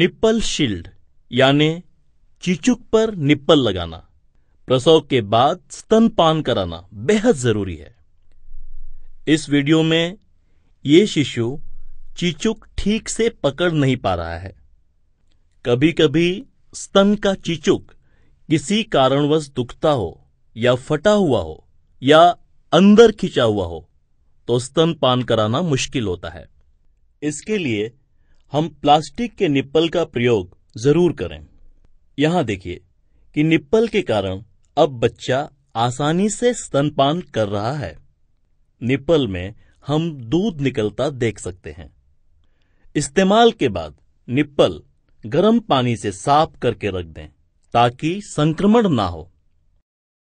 nipple shield यानी चिचुक पर nipple लगाना प्रसव के बाद स्तनपान कराना बेहद जरूरी है इस वीडियो में ये शिशु चिचुक ठीक से पकड़ नहीं पा रहा है कभी कभी स्तन का चिचुक किसी कारणवश दुखता हो या फटा हुआ हो या अंदर खिंचा हुआ हो तो स्तनपान कराना मुश्किल होता है इसके लिए हम प्लास्टिक के निप्पल का प्रयोग जरूर करें यहां देखिए कि निप्पल के कारण अब बच्चा आसानी से स्तनपान कर रहा है निप्पल में हम दूध निकलता देख सकते हैं इस्तेमाल के बाद निप्पल गर्म पानी से साफ करके रख दें ताकि संक्रमण ना हो